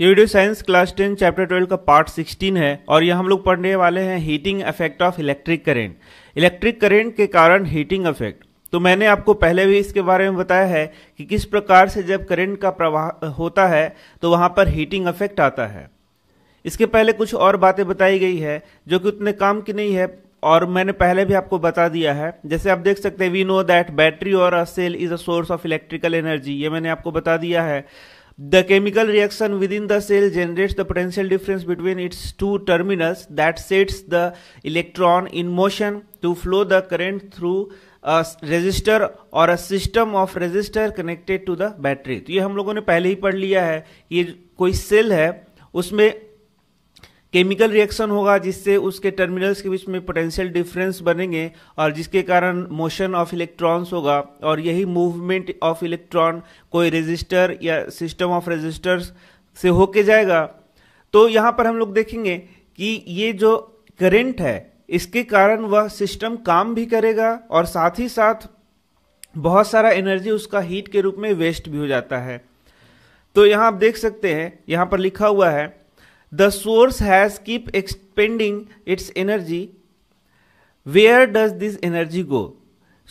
ये video science class ten chapter twelve का part sixteen है और ये हम लोग पढ़ने वाले हैं heating effect of electric current electric current के कारण हीटिंग इफेक्ट तो मैंने आपको पहले भी इसके बारे में बताया है कि किस प्रकार से जब करंट का प्रवाह होता है तो वहाँ पर हीटिंग इफेक्ट आता है इसके पहले कुछ और बातें बताई गई है जो कि उतने काम की नहीं है और मैंने पहले भी आपको बता दिया है जैसे आप देख सकते हैं we know that battery or a cell is a source of electrical energy ये मैंने आपको बता दिया है The chemical reaction within the cell generates the potential difference between its two terminals that sets the electron in motion to flow the current through a resistor और a system of resistor connected to the battery. तो ये हम लोगों ने पहले ही पढ़ लिया है ये कोई सेल है उसमें केमिकल रिएक्शन होगा जिससे उसके टर्मिनल्स के बीच में पोटेंशियल डिफरेंस बनेंगे और जिसके कारण मोशन ऑफ इलेक्ट्रॉन्स होगा और यही मूवमेंट ऑफ इलेक्ट्रॉन कोई रेजिस्टर या सिस्टम ऑफ रेजिस्टर्स से होके जाएगा तो यहाँ पर हम लोग देखेंगे कि ये जो करंट है इसके कारण वह सिस्टम काम भी करेगा और साथ ही साथ बहुत सारा एनर्जी उसका हीट के रूप में वेस्ट भी हो जाता है तो यहाँ आप देख सकते हैं यहाँ पर लिखा हुआ है the source has keep expending its energy where does this energy go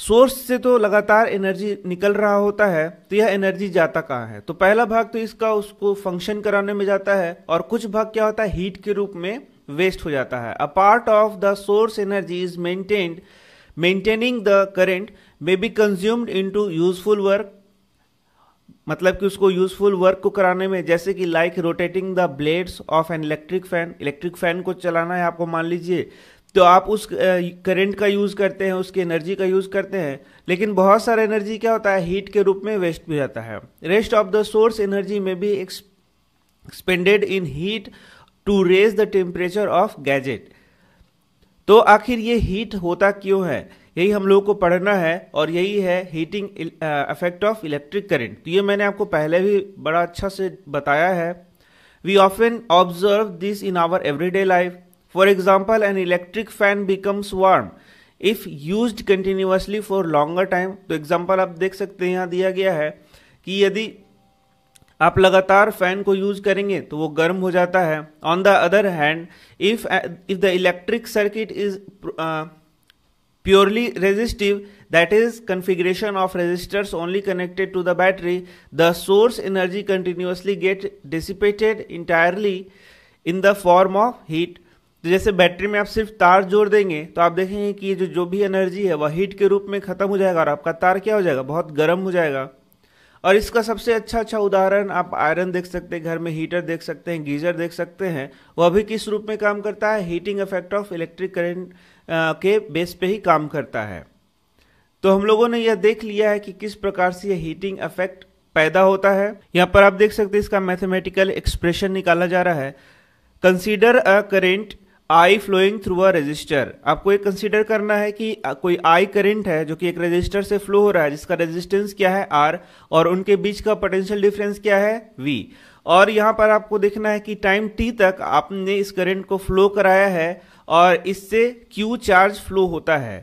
source से तो लगातार एनर्जी निकल रहा होता है तो यह एनर्जी जाता कहाँ है तो पहला भाग तो इसका उसको फंक्शन कराने में जाता है और कुछ भाग क्या होता है हीट के रूप में वेस्ट हो जाता है a part of the source energy is maintained maintaining the current may be consumed into useful work मतलब कि उसको यूजफुल वर्क को कराने में जैसे कि like rotating the blades of an electric fan electric fan को चलाना है आपको मान लीजिए तो आप उस करंट का यूज़ करते हैं उसकी एनर्जी का यूज़ करते हैं लेकिन बहुत सारा एनर्जी क्या होता है हीट के रूप में वेस्ट भी जाता है rest of the source energy में भी expended in heat to raise the temperature of gadget तो आखिर ये हीट होता क्यों है यही हम लोगों को पढ़ना है और यही है heating effect of electric current तो ये मैंने आपको पहले भी बड़ा अच्छा से बताया है we often observe this in our everyday life for example an electric fan becomes warm if use continuously for longer time तो एग्जाम्पल आप देख सकते हैं यहाँ दिया गया है कि यदि आप लगातार फैन को यूज करेंगे तो वो गर्म हो जाता है on the other hand if if the electric circuit is purely resistive that is configuration of resistors only connected to the battery the source energy continuously get dissipated entirely in the form of heat तो जैसे battery में आप सिर्फ तार जोड़ देंगे तो आप देखेंगे कि ये जो जो भी एनर्जी है वह हीट के रूप में खत्म हो जाएगा और आपका तार क्या हो जाएगा बहुत गर्म हो जाएगा और इसका सबसे अच्छा अच्छा उदाहरण आप आयरन देख सकते हैं घर में हीटर देख सकते हैं गीजर देख सकते हैं वह अभी किस रूप में काम करता है heating effect of electric current के बेस पे ही काम करता है तो हम लोगों ने यह देख लिया है कि किस प्रकार से यह हीटिंग इफेक्ट पैदा होता है यहाँ पर आप देख सकते हैं इसका मैथमेटिकल एक्सप्रेशन निकाला जा रहा है consider a current I flowing through a resistor आपको ये कंसिडर करना है कि कोई आई करेंट है जो कि एक रजिस्टर से फ्लो हो रहा है जिसका रेजिस्टेंस क्या है आर और उनके बीच का पोटेंशियल डिफरेंस क्या है वी और यहाँ पर आपको देखना है कि टाइम टी तक आपने इस करेंट को फ्लो कराया है और इससे क्यू चार्ज फ्लो होता है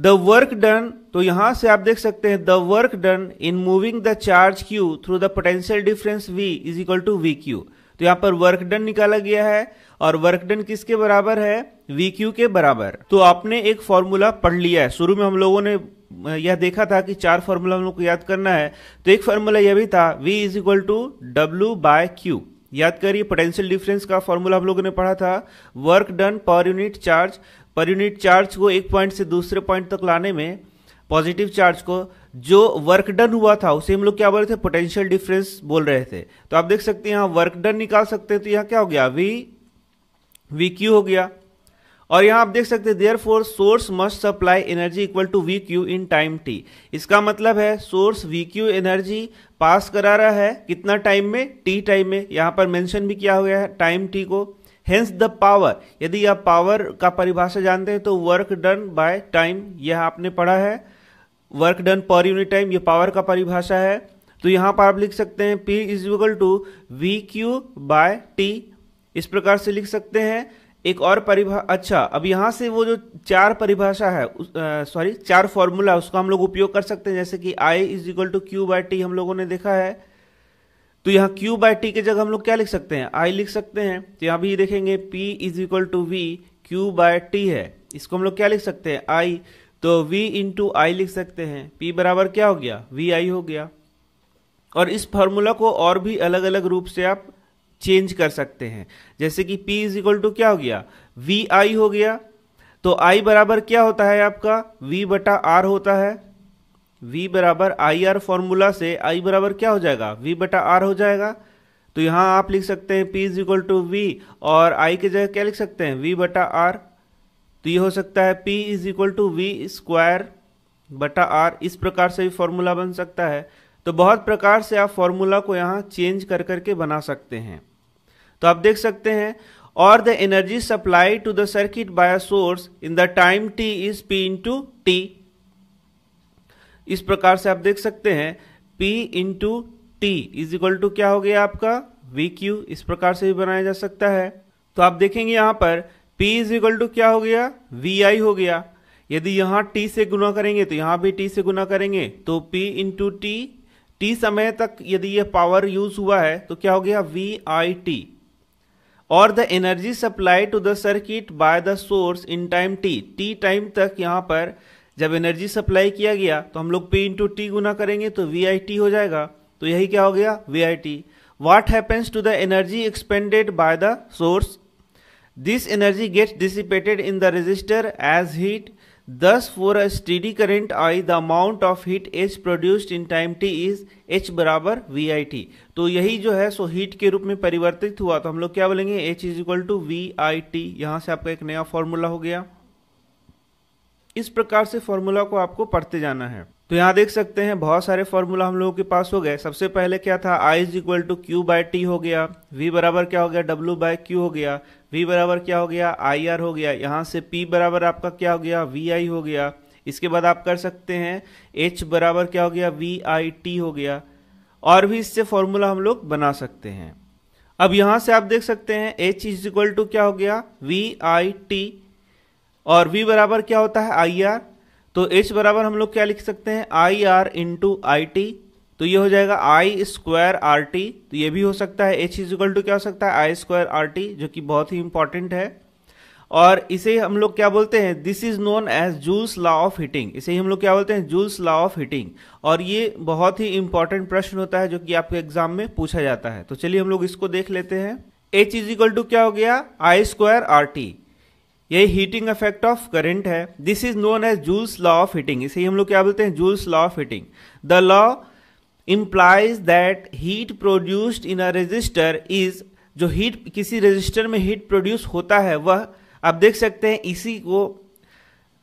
द वर्क डन तो यहां से आप देख सकते हैं the work done in moving the charge Q through the potential difference V is equal to V Q तो यहाँ पर वर्क डन निकाला गया है और वर्क डन किसके बराबर है वी क्यू के बराबर तो आपने एक फॉर्मूला पढ़ लिया है शुरू में हम लोगों ने यह देखा था कि चार फॉर्मूला हम लोग को याद करना है तो एक फॉर्मूला यह भी था V is equal to W by Q याद करिए पोटेंशियल डिफरेंस का फॉर्मूला हम लोगों ने पढ़ा था work done per unit charge per unit charge को एक पॉइंट से दूसरे पॉइंट तक लाने में पॉजिटिव चार्ज को जो वर्क डन हुआ था उसे हम लोग क्या बोल रहे थे पोटेंशियल डिफरेंस बोल रहे थे तो आप देख सकते हैं यहाँ वर्क डन निकाल सकते हैं तो यहाँ क्या हो गया वी वी क्यू हो गया और यहाँ आप देख सकते हैं there for source must supply energy equal to V Q in time T इसका मतलब है source V Q energy pass करा रहा है कितना टाइम में टी टाइम में यहाँ पर मेंशन भी किया हुआ है टाइम टी को हेंस द पावर यदि आप पावर का परिभाषा जानते हैं तो वर्क डन बाय टाइम यह आपने पढ़ा है work done per unit time ये पावर का परिभाषा है तो यहाँ पर आप लिख सकते हैं P is equal to V Q by T इस प्रकार से लिख सकते हैं एक और परिभा अच्छा अब यहाँ से वो जो चार परिभाषा है सॉरी चार फॉर्मूला उसका हम लोग उपयोग कर सकते हैं जैसे कि I is equal to Q by T हम लोगों ने देखा है तो यहाँ क्यू बाय टी की जगह हम लोग क्या लिख सकते हैं आई लिख सकते हैं तो यहाँ भी देखेंगे P is equal to V Q by T है इसको हम लोग क्या लिख सकते हैं आई तो v इंटू आई लिख सकते हैं p बराबर क्या हो गया वी आई हो गया और इस फॉर्मूला को और भी अलग अलग रूप से आप चेंज कर सकते हैं जैसे कि p इज इक्वल टू क्या हो गया वी आई हो गया तो i बराबर क्या होता है आपका v बटा आर होता है v बराबर आई आर फॉर्मूला से i बराबर क्या हो जाएगा v बटा आर हो जाएगा तो यहां आप लिख सकते हैं p is equal to V और i की जगह क्या लिख सकते हैं v बटा आर तो ये हो सकता है P is equal to V square बटा आर इस प्रकार से भी फॉर्मूला बन सकता है तो बहुत प्रकार से आप फॉर्मूला को यहाँ चेंज कर करके बना सकते हैं तो आप देख सकते हैं और the energy supply to the circuit by a source in the time T is P into T इस प्रकार से आप देख सकते हैं P into T is equal to क्या हो गया आपका वी क्यू इस प्रकार से भी बनाया जा सकता है तो आप देखेंगे यहां पर P इज इक्वल टू क्या हो गया वी आई हो गया यदि यहां T से गुना करेंगे तो यहां भी T से गुना करेंगे तो P इंटू टी टी समय तक यदि यह पावर यूज हुआ है तो क्या हो गया वी आई टी और the energy supply to the circuit by the source in time T T time तक यहां पर जब एनर्जी सप्लाई किया गया तो हम लोग P इंटू टी गुना करेंगे तो वी आई टी हो जाएगा तो यही क्या हो गया V I T what happens to the energy expended by the source this energy gets dissipated in the resistor as heat thus for a steady current I the amount of heat as produced in time T is H बराबर V I T तो यही जो है so heat के रूप में परिवर्तित हुआ तो हम लोग क्या बोलेंगे H is equal to V I T यहां से आपका एक नया फॉर्मूला हो गया इस प्रकार से फॉर्मूला को आपको पढ़ते जाना है तो यहाँ देख सकते हैं बहुत सारे फॉर्मूला हम लोगों के पास हो गए सबसे पहले क्या था I is equal to Q by T हो गया वी बराबर क्या हो गया डब्ल्यू बाय क्यू हो गया वी बराबर क्या हो गया आई आर हो गया यहाँ से पी बराबर आपका क्या हो गया वी आई हो गया इसके बाद आप कर सकते हैं एच बराबर क्या हो गया वी आई टी हो गया और भी इससे फॉर्मूला हम लोग बना सकते हैं अब यहाँ से आप देख सकते हैं एच इज इक्वल टू क्या हो गया वी आई टी और वी बराबर क्या होता है आई आर तो एच बराबर हम लोग क्या लिख सकते हैं I R into I T तो ये हो जाएगा आई स्क्वायर आर टी तो ये भी हो सकता है एच इज इक्वल टू क्या हो सकता है आई स्क्वायर आर टी जो कि बहुत ही इंपॉर्टेंट है और इसे हम लोग क्या बोलते हैं this is known as Joule's law of heating इसे हम लोग क्या बोलते हैं जूल्स लॉ ऑफ हीटिंग और ये बहुत ही इंपॉर्टेंट प्रश्न होता है जो कि आपके एग्जाम में पूछा जाता है तो चलिए हम लोग इसको देख लेते हैं एच इज इक्वल टू क्या हो गया आई स्क्वायर आर टी यही हीटिंग इफेक्ट ऑफ करंट है this is known as Joule's law of heating इसे हम लोग क्या बोलते हैं Joule's law of heating the law implies that heat produced in a resistor is जो हीट किसी रजिस्टर में हीट प्रोड्यूस होता है वह आप देख सकते हैं इसी को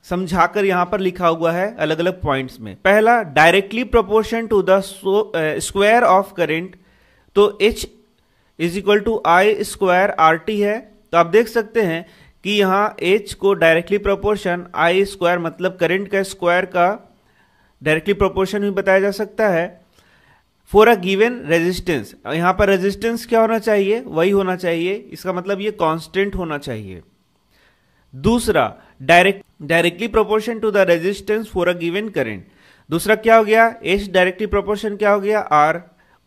समझाकर यहां पर लिखा हुआ है अलग अलग पॉइंट्स में पहला directly proportion to the square of current तो H is equal to I square R T है तो आप देख सकते हैं कि यहाँ एच को डायरेक्टली प्रोपोर्शन आई स्क्वायर मतलब करंट का स्क्वायर का डायरेक्टली प्रोपोर्शन भी बताया जा सकता है फॉर अ गिवन रेजिस्टेंस यहाँ पर रेजिस्टेंस क्या होना चाहिए वही होना चाहिए इसका मतलब ये कांस्टेंट होना चाहिए दूसरा direct directly proportion to the resistance for a given current दूसरा क्या हो गया एच डायरेक्टली प्रोपोर्शन क्या हो गया आर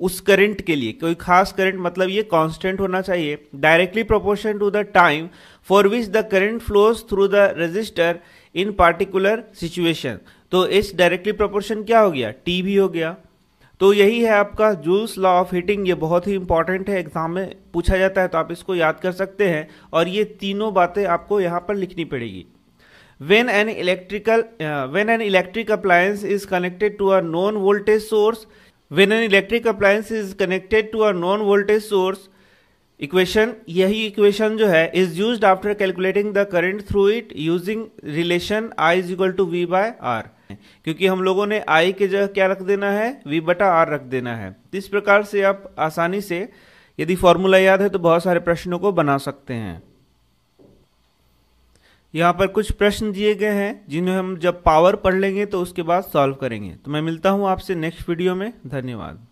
उस करंट के लिए कोई खास करंट मतलब ये कांस्टेंट होना चाहिए directly proportion to the time for which the current flows through the resistor in particular situation तो इस डायरेक्टली प्रोपोर्शन क्या हो गया टी भी हो गया तो यही है आपका जूल्स लॉ ऑफ हीटिंग ये बहुत ही इंपॉर्टेंट है एग्जाम में पूछा जाता है तो आप इसको याद कर सकते हैं और ये तीनों बातें आपको यहाँ पर लिखनी पड़ेगी when an electrical when an electric appliance is connected to a known voltage source When an electric appliance is connected to a non-voltage source, equation यही equation जो है is used after calculating the current through it using relation I is equal to V by R. क्योंकि हम लोगों ने I के जगह क्या रख देना है V बटा R रख देना है इस प्रकार से आप आसानी से यदि फॉर्मूला याद है तो बहुत सारे प्रश्नों को बना सकते हैं यहाँ पर कुछ प्रश्न दिए गए हैं जिन्हें हम जब पावर पढ़ लेंगे तो उसके बाद सॉल्व करेंगे तो मैं मिलता हूँ आपसे नेक्स्ट वीडियो में धन्यवाद